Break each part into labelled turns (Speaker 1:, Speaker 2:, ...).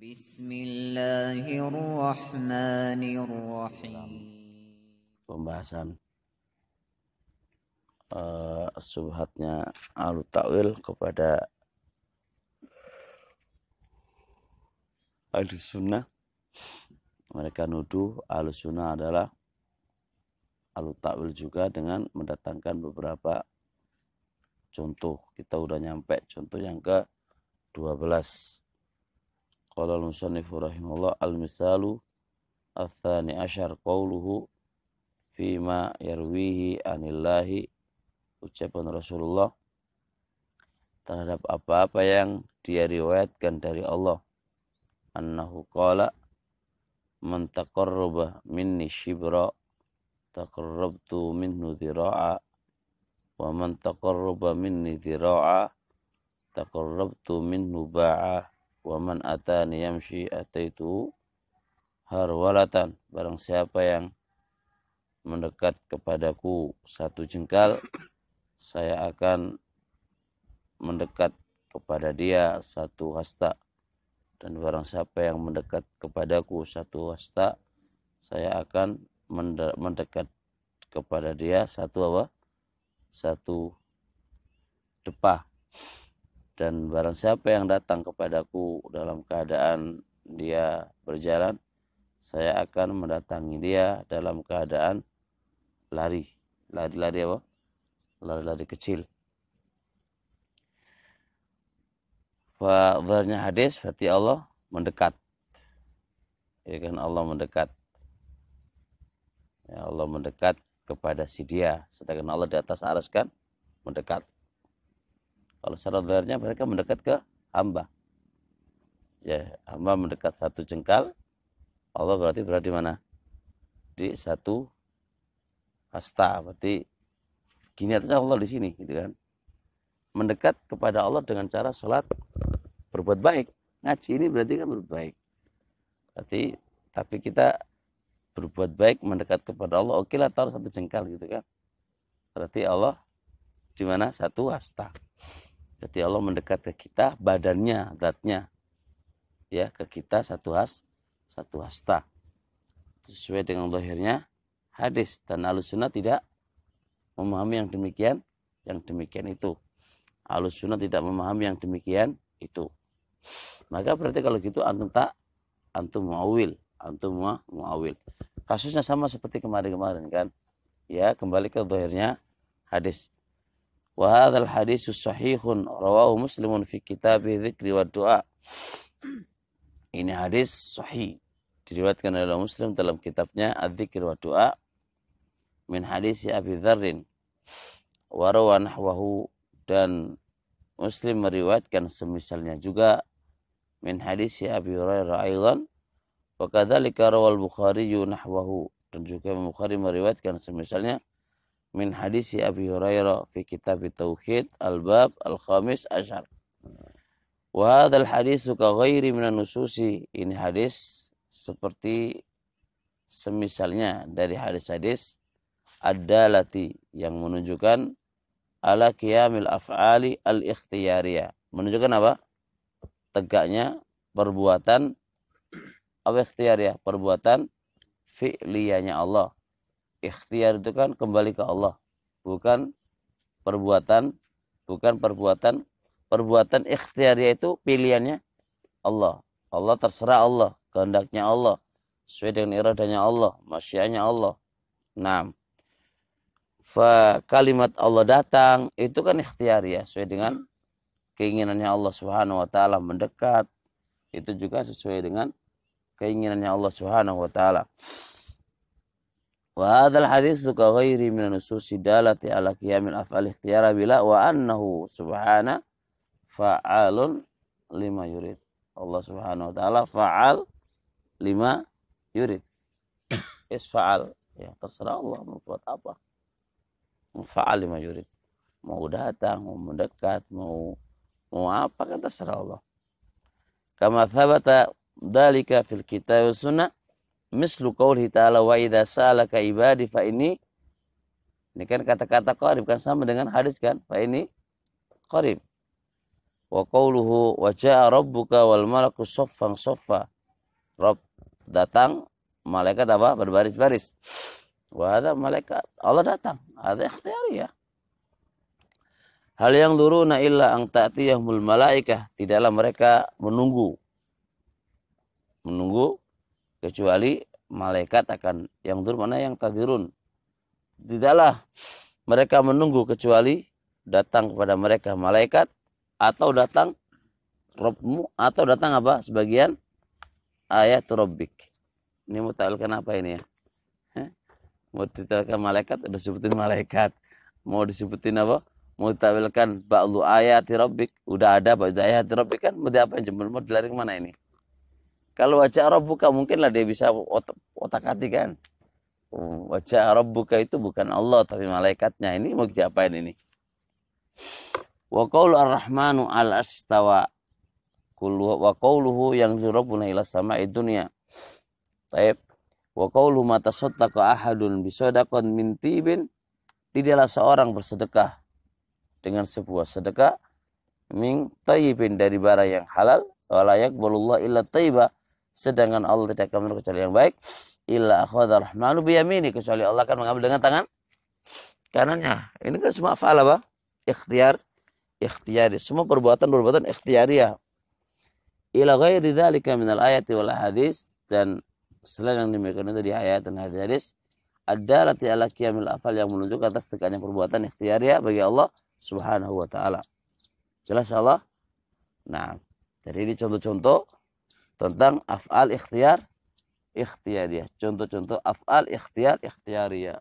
Speaker 1: Bismillahirrahmanirrahim. Pembahasan uh, subhatnya al ta'wil kepada alusuna. sunnah. Mereka nuduh alusuna sunnah adalah al ta'wil juga dengan mendatangkan beberapa contoh. Kita udah nyampe contoh yang ke 12. Qala al-musannifu rahimahullah al-misalu Athani ashar قوله fima يرويه anillahi, ucapan Rasulullah terhadap apa-apa yang dia riwayatkan dari Allah annahu qala man taqarraba minni shibra taqarrabtu minhu dhira'a wa man taqarraba minni dhira'a taqarrabtu minhu ba'a wa man atani yamshi ataitu harwalatan barang siapa yang mendekat kepadaku satu jengkal saya akan mendekat kepada dia satu hasta dan barang siapa yang mendekat kepadaku satu hasta saya akan mendekat kepada dia satu apa satu depah dan barang siapa yang datang kepadaku dalam keadaan dia berjalan saya akan mendatangi dia dalam keadaan lari lari-lari apa lari-lari kecil Fa'adharnya hadis berarti Allah mendekat ya kan Allah mendekat ya Allah mendekat kepada si dia sedangkan Allah di atas aras kan mendekat kalau secara zahirnya mereka mendekat ke hamba. Ya, hamba mendekat satu jengkal, Allah berarti berada di mana? Di satu hasta, berarti gini atasnya Allah di sini, gitu kan? Mendekat kepada Allah dengan cara sholat berbuat baik. Ngaji ini berarti kan berbuat baik. Berarti tapi kita berbuat baik mendekat kepada Allah, oke lah taruh satu jengkal gitu kan. Berarti Allah di mana satu hasta ketika Allah mendekat ke kita badannya zatnya ya ke kita satu has satu hasta sesuai dengan lahirnya hadis dan alusuna tidak memahami yang demikian yang demikian itu alusuna tidak memahami yang demikian itu maka berarti kalau gitu antum tak antum muawil antum muawil kasusnya sama seperti kemarin-kemarin kan ya kembali ke dohirnya hadis وهذا الحديث صحيح رواه مسلم في كتاب ذكر والدعاء ini hadis sahih diriwayatkan oleh Muslim dalam kitabnya Adzikir wa Doa min hadis Abi Dzarrin wa nahwahu dan Muslim meriwayatkan semisalnya juga min hadis Abi Hurairah aidan wa kadzalika rawal Bukhari nahwahu dan juga Bukhari meriwayatkan semisalnya min hadis Abi Hurairah fi kitab Tauhid al-bab al-khamis asyar. Wa hadzal hadis ka ghairi minan nususi. Ini hadis seperti semisalnya dari hadis-hadis ad-dalati yang menunjukkan ala qiyamil af'ali al-ikhtiyariyah. Menunjukkan apa? Tegaknya perbuatan al ikhtiyariyah? Perbuatan fi'liyahnya Allah ikhtiar itu kan kembali ke Allah bukan perbuatan bukan perbuatan perbuatan ikhtiar yaitu pilihannya Allah Allah terserah Allah kehendaknya Allah sesuai dengan iradanya Allah masyianya Allah Nam fa kalimat Allah datang itu kan ikhtiar ya sesuai dengan keinginannya Allah Subhanahu wa taala mendekat itu juga sesuai dengan keinginannya Allah Subhanahu wa taala Wa hadzal hadis ka ghairi min nususi dalati ala qiyamil af'al ikhtiyara bila wa annahu subhana fa'alun lima yurid. Allah Subhanahu wa taala fa'al lima yurid. Is fa'al ya terserah Allah mau buat apa. Fa'al lima yurid. Mau datang, mau mendekat, mau mau apa kan terserah Allah. Kama thabata dalika fil kitab sunnah mislu qawlihi ta'ala wa idza salaka ibadi fa ini ini kan kata-kata qarib kan sama dengan hadis kan fa ini qarib wa qawluhu wa jaa rabbuka wal malaku saffan saffa rob datang malaikat apa berbaris-baris wa ada malaikat Allah datang ada ikhtiari ya hal yang duruna illa ang mul malaikah tidaklah mereka menunggu menunggu kecuali malaikat akan yang dur mana yang tadirun tidaklah mereka menunggu kecuali datang kepada mereka malaikat atau datang Robmu atau datang apa sebagian ayat Robik ini mau tahu apa ini ya mau ditawarkan malaikat udah sebutin malaikat mau disebutin apa mau ditawarkan ba'lu ayat terobik udah ada ba'lu ayat terobik kan mau diapain jemput mau dilari kemana ini kalau wajah Arab buka mungkinlah dia bisa otak, hati kan. Wajah Arab buka itu bukan Allah tapi malaikatnya. Ini mau kita diapain ini? Wa qaulu ar-Rahmanu al-astawa. Wa qauluhu yang zurabuna ila sama'i dunia. Taib. Wa qawluhu mata sotaka ahadun bisodakon min tibin. Tidaklah seorang bersedekah dengan sebuah sedekah min tayyibin dari barang yang halal walayak balullah illa tayyibah sedangkan Allah tidak akan menurut kecuali yang baik illa akhadha rahmanu biyamini kecuali Allah akan mengambil dengan tangan kanannya ini kan semua fa'al apa ikhtiar ikhtiari semua perbuatan-perbuatan ikhtiariah ila ghairi dzalika min al-ayati wal hadis dan selain yang dimaksud itu di ayat dan hadis adalah ala qiyamil afal yang menunjukkan atas tegaknya perbuatan ikhtiariah bagi Allah Subhanahu wa taala. Jelas Allah? Nah, jadi ini contoh-contoh tentang af'al ikhtiar ya Contoh-contoh af'al ikhtiar ikhtiyariyah.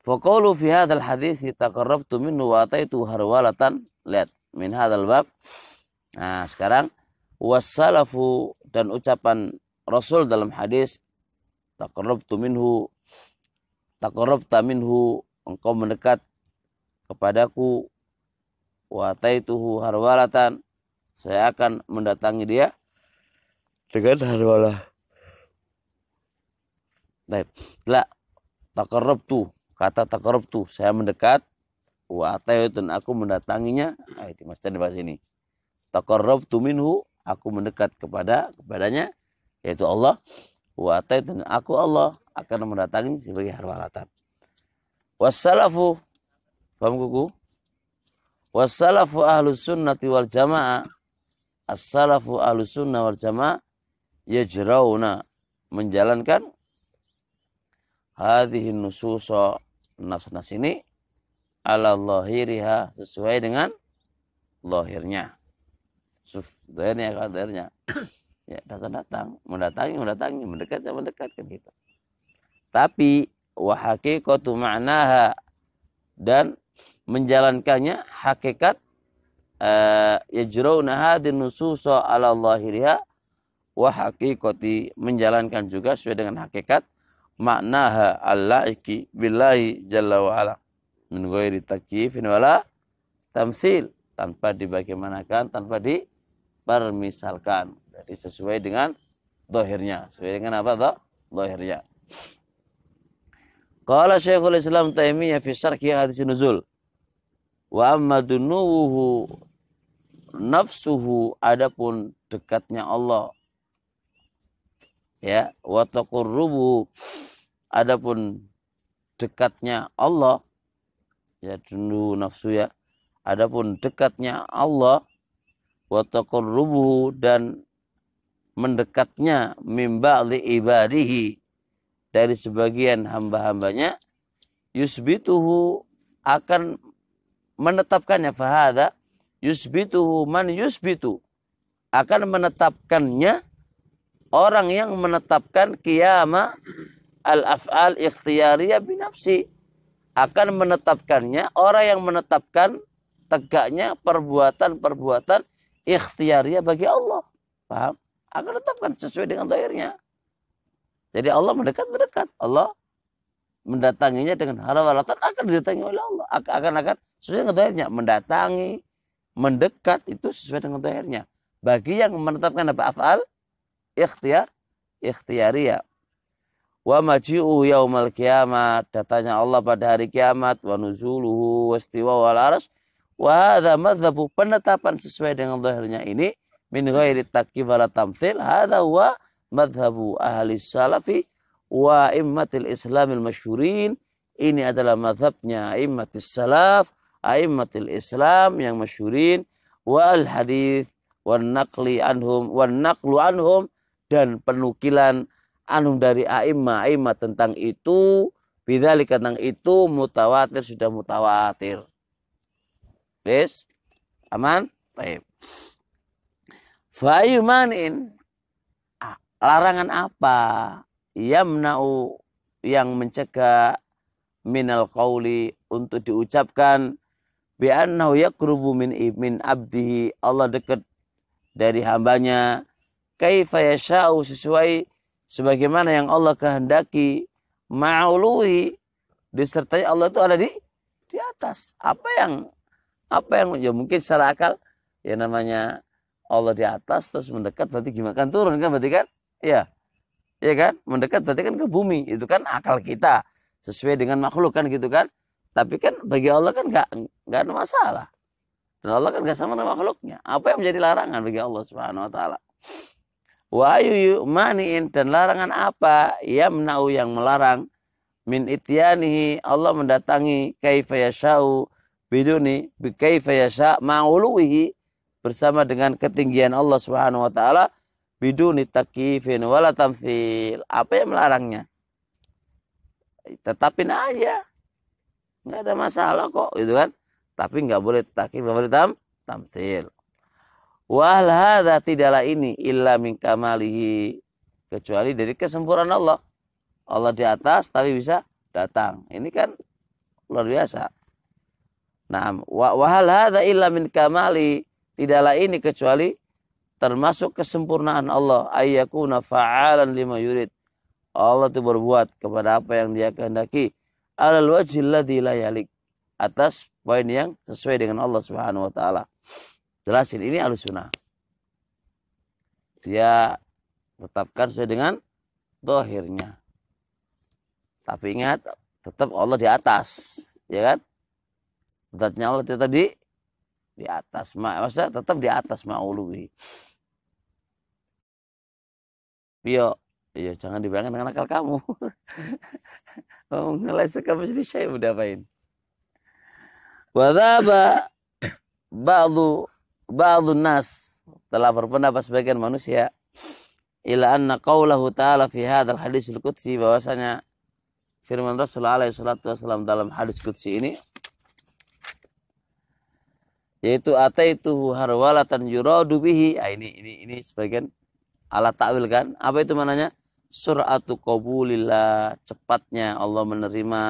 Speaker 1: Faqaulu fi hadal hadis taqarrabtu minhu wa ataitu harwalatan lihat min hadal bab. Nah, sekarang wasalafu dan ucapan Rasul dalam hadis taqarrabtu minhu taqarrabta minhu engkau mendekat kepadaku wataituhu harwalatan saya akan mendatangi dia dengan harwalah Nah, la takarab tu kata takarab tu saya mendekat wa dan aku mendatanginya ah itu mas bahas ini takarab tu minhu aku mendekat kepada kepadanya yaitu Allah wa dan aku Allah akan mendatangi sebagai harwalatan wassalafu paham kuku wassalafu ahlus sunnati wal jamaah as-salafu ahlus sunnah wal jamaah yajrauna menjalankan hadhihi nususo nas-nas ini ala lahiriha sesuai dengan lahirnya. Zahirnya kadernya. Ya, datang-datang, mendatangi, mendatangi, mendekat, ya mendekat ke kita, Tapi wahakikatu ma'naha dan menjalankannya hakikat eh, yajrauna hadhihi nususo ala lahiriha wahaki koti menjalankan juga sesuai dengan hakikat maknaha Allah billahi jalla wa ala min ghairi takyifin wala tamsil tanpa dibagaimanakan tanpa dipermisalkan jadi sesuai dengan dohirnya sesuai dengan apa doh dohirnya Qala Syekhul Islam Taimiyah fi syarhi hadis nuzul wa amma dunuhu nafsuhu adapun dekatnya Allah ya watakur rubu, adapun dekatnya Allah ya dulu nafsu ya adapun dekatnya Allah watakur rubu dan mendekatnya mimba li ibadihi dari sebagian hamba-hambanya yusbituhu akan menetapkannya fahada yusbituhu man yusbitu akan menetapkannya orang yang menetapkan kiyama al-af'al ikhtiyariya binafsi akan menetapkannya orang yang menetapkan tegaknya perbuatan-perbuatan ikhtiariyah bagi Allah. Paham? Akan menetapkan sesuai dengan doirnya. Jadi Allah mendekat-mendekat. Allah mendatanginya dengan hal akan didatangi oleh Allah. Akan akan sesuai dengan doirnya. Mendatangi, mendekat itu sesuai dengan doirnya. Bagi yang menetapkan apa afal, ikhtiar ikhtiaria. Wa maji'u yaumal kiamat. Datanya Allah pada hari kiamat. Wa nuzuluhu wastiwa wal aras. Wa hadha madhabu. Penetapan sesuai dengan lahirnya ini. Min ghairi takib wala tamthil. Hadha wa madhabu ahli salafi. Wa immatil islamil masyurin. Ini adalah madhabnya immatil salaf. Aimmatil islam yang masyurin. Wal hadith. wan naqli anhum. wan naqlu anhum dan penukilan anum dari aima aima tentang itu bidali tentang itu mutawatir sudah mutawatir. bis, Aman? Baik. Fayumanin larangan apa yamna'u yang mencegah minal qauli untuk diucapkan bi annahu yakrubu min ibn abdihi Allah dekat dari hambanya kaifa yasha'u sesuai sebagaimana yang Allah kehendaki ma'ului disertai Allah itu ada di di atas apa yang apa yang ya mungkin secara akal ya namanya Allah di atas terus mendekat berarti gimana kan turun kan berarti kan ya ya kan mendekat berarti kan ke bumi itu kan akal kita sesuai dengan makhluk kan gitu kan tapi kan bagi Allah kan nggak nggak ada masalah dan Allah kan nggak sama dengan makhluknya apa yang menjadi larangan bagi Allah subhanahu wa taala Wa ayu maniin dan larangan apa menau yang melarang min ityanihi Allah mendatangi kaifa yasha'u biduni bi kaifa yasha' ma'uluhi bersama dengan ketinggian Allah Subhanahu wa taala biduni takifin wala tamthil. Apa yang melarangnya? Tetapin aja. nggak ada masalah kok, gitu kan? Tapi nggak boleh takyif, nggak boleh tam Wal hadza tidaklah ini illa min kamalihi kecuali dari kesempurnaan Allah. Allah di atas tapi bisa datang. Ini kan luar biasa. wa wal hadza illa min kamali tidaklah ini kecuali termasuk kesempurnaan Allah ayyakuna fa'alan lima yurid. Allah itu berbuat kepada apa yang dia kehendaki. Alal wajhil ladzi la yalik atas poin yang sesuai dengan Allah Subhanahu wa taala jelasin ini alus sunnah dia tetapkan sesuai dengan dohirnya tapi ingat tetap Allah di atas ya kan zatnya Allah tetap di di atas ma maksudnya tetap di atas ma'ulubi Pio, ya jangan dibayangkan dengan akal kamu. Mau ngelesek kamu saya udah apain? Wadaba ba'du ba'dun nas telah berpendapat sebagian manusia ila anna qawlahu ta'ala fi hadzal hadisul qudsi bahwasanya firman Rasulullah alaihi salatu wasallam dalam hadis qudsi ini yaitu ataituhu harwalatan yuradu bihi ah, ini ini ini sebagian alat takwil kan apa itu mananya suratu qabulillah cepatnya Allah menerima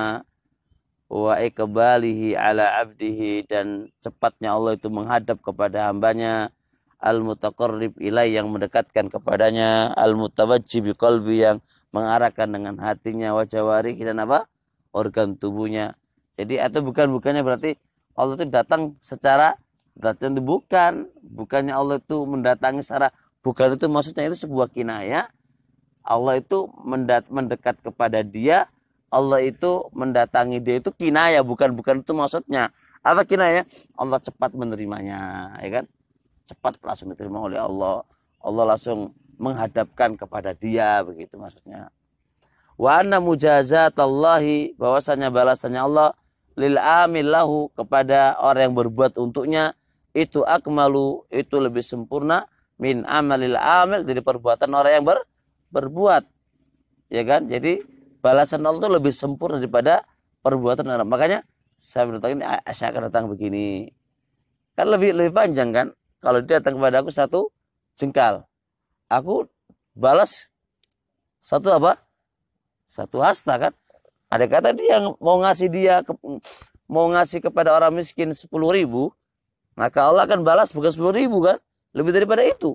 Speaker 1: wa ikbalihi ala abdihi dan cepatnya Allah itu menghadap kepada hambanya al mutaqarrib ilai yang mendekatkan kepadanya al mutawajjib qalbi yang mengarahkan dengan hatinya wajawari dan apa organ tubuhnya jadi atau bukan bukannya berarti Allah itu datang secara datang itu bukan bukannya Allah itu mendatangi secara bukan itu maksudnya itu sebuah kinaya Allah itu mendekat kepada dia Allah itu mendatangi dia itu kinaya bukan bukan itu maksudnya apa kinaya Allah cepat menerimanya ya kan cepat langsung diterima oleh Allah Allah langsung menghadapkan kepada dia begitu maksudnya wa anna mujazatallahi bahwasanya balasannya Allah lil lahu kepada orang yang berbuat untuknya itu akmalu itu lebih sempurna min amalil amil dari perbuatan orang yang ber, berbuat ya kan jadi balasan Allah itu lebih sempurna daripada perbuatan orang. Makanya saya datang ah, ini saya akan datang begini. Kan lebih lebih panjang kan? Kalau dia datang kepada aku satu jengkal, aku balas satu apa? Satu hasta kan? Ada kata dia mau ngasih dia ke, mau ngasih kepada orang miskin sepuluh ribu, maka Allah akan balas bukan sepuluh ribu kan? Lebih daripada itu.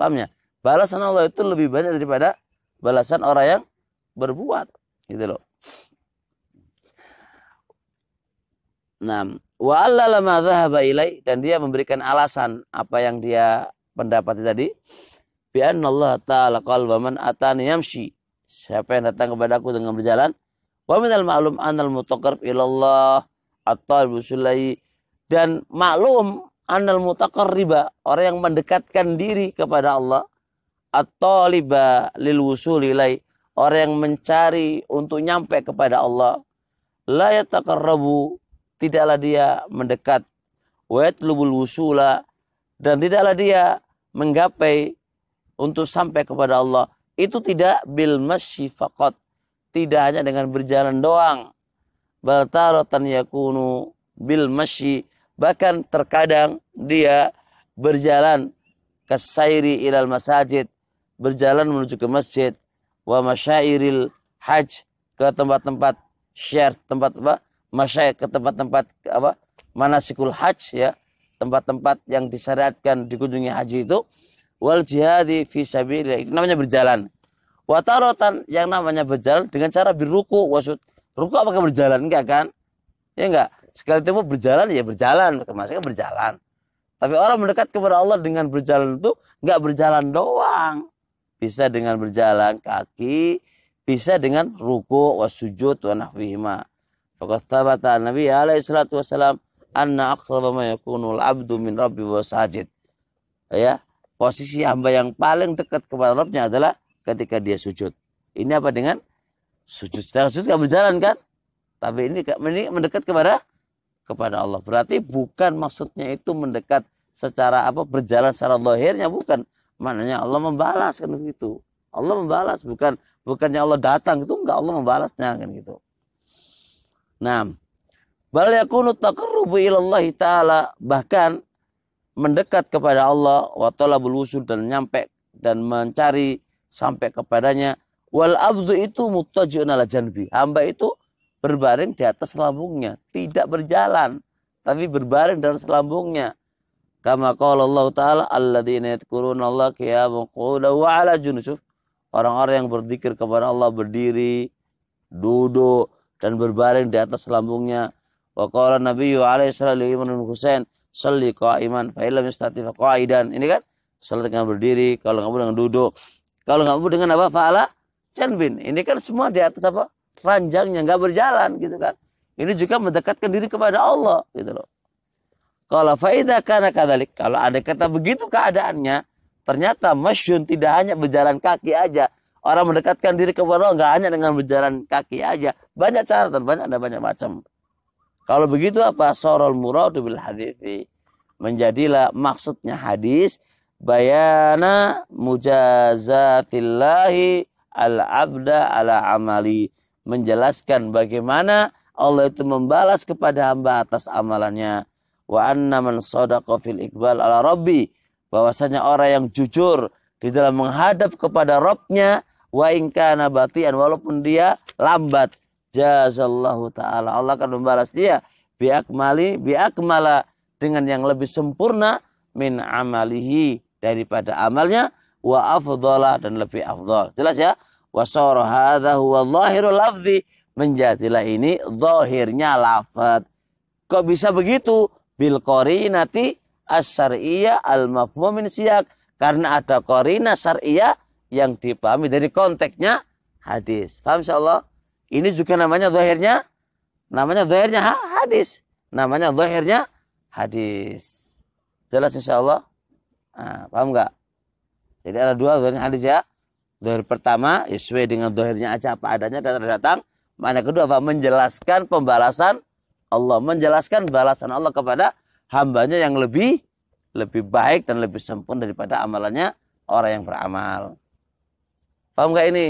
Speaker 1: Pahamnya? Balasan Allah itu lebih banyak daripada balasan orang yang berbuat gitu loh nah wa lama dan dia memberikan alasan apa yang dia pendapati tadi bi Allah taala qal wa man atani yamshi siapa yang datang kepadaku dengan berjalan wa al ma'lum anal mutaqarrib ila Allah at-talib dan maklum anal mutaqarriba orang yang mendekatkan diri kepada Allah at-taliba lil wusul ilai orang yang mencari untuk nyampe kepada Allah la yataqarrabu tidaklah dia mendekat wa yatlubul wusula dan tidaklah dia menggapai untuk sampai kepada Allah itu tidak bil masyi faqat tidak hanya dengan berjalan doang bal taratan yakunu bil masyi bahkan terkadang dia berjalan ke sairi ilal masajid berjalan menuju ke masjid wa masyairil haj ke tempat-tempat syair tempat apa masyair ke tempat-tempat apa manasikul haj ya tempat-tempat yang disyariatkan dikunjungi haji itu wal jihadi fi sabilillah itu namanya berjalan watarotan yang namanya berjalan dengan cara biruku wasud ruku apakah berjalan enggak kan ya enggak sekali temu berjalan ya berjalan maksudnya kan berjalan tapi orang mendekat kepada Allah dengan berjalan itu enggak berjalan doang bisa dengan berjalan kaki, bisa dengan ruku wa sujud wa nahwihima. Faqad thabata Nabi alaihi salatu wasalam anna aqrab ma yakunu al-'abdu min rabbi wa sajid. Ya, posisi hamba yang paling dekat kepada Rabbnya adalah ketika dia sujud. Ini apa dengan sujud? Sedang sujud gak berjalan kan? Tapi ini, ini mendekat kepada kepada Allah. Berarti bukan maksudnya itu mendekat secara apa berjalan secara lahirnya bukan, Maknanya Allah membalas kan begitu. Allah membalas bukan bukannya Allah datang itu enggak Allah membalasnya kan gitu. Nah, bal yakunu taqarrubu ilallahi taala bahkan mendekat kepada Allah wa talabul wusul dan nyampe dan mencari sampai kepadanya wal abdu itu muttaji'un ala janbi. Hamba itu berbaring di atas lambungnya, tidak berjalan tapi berbaring dalam selambungnya Kama qala Allah Ta'ala alladzina yadhkuruna Allah qiyaman qu'udan wa 'ala junub. Orang-orang yang berzikir kepada Allah berdiri, duduk dan berbaring di atas lambungnya. Wa qala Nabiyyu alaihi salatu Imran Husain, "Shalli qa'iman fa illam yastati fa qa'idan." Ini kan salat dengan berdiri, kalau nggak dengan duduk. Kalau nggak dengan apa? Fa'ala janbin. Ini kan semua di atas apa? ranjangnya nggak berjalan gitu kan. Ini juga mendekatkan diri kepada Allah gitu loh. Kalau faida karena kadalik, kalau ada kata begitu keadaannya, ternyata masyun tidak hanya berjalan kaki aja. Orang mendekatkan diri kepada Allah nggak hanya dengan berjalan kaki aja. Banyak cara dan banyak ada banyak macam. Kalau begitu apa? Sorol muradu bil hadithi. Menjadilah maksudnya hadis bayana mujazatillahi al abda ala amali menjelaskan bagaimana Allah itu membalas kepada hamba atas amalannya wa anna man sadaqa fil iqbal ala rabbi bahwasanya orang yang jujur di dalam menghadap kepada Robnya wa kana batian walaupun dia lambat jazallahu taala Allah akan membalas dia biakmali biakmala dengan yang lebih sempurna min amalihi daripada amalnya wa afdhala dan lebih afdhal jelas ya wa sawra hadza huwa dhahirul lafzi menjadilah ini zahirnya lafaz kok bisa begitu bil qarinati as al-mafhum min siyak karena ada korina syariah yang dipahami dari konteksnya hadis. Paham insyaallah? Ini juga namanya zahirnya namanya zahirnya hadis. Namanya zahirnya hadis. Jelas insyaallah? Nah, paham enggak? Jadi ada dua zahirnya hadis ya. Zahir pertama ya sesuai dengan zahirnya aja apa adanya datang datang. Mana kedua apa? Menjelaskan pembalasan Allah menjelaskan balasan Allah kepada hambanya yang lebih lebih baik dan lebih sempurna daripada amalannya orang yang beramal. Paham nggak ini?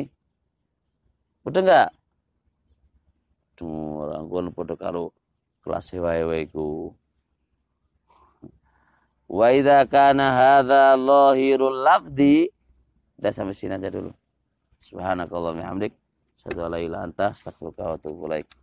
Speaker 1: Udah nggak? Tuh orang gue nopo karo kelas wae ku. Wa idha kana hadha lahirul lafdi. Udah sampai sini aja dulu. Subhanakallah mihamdik. Sadu Asyhadu an la anta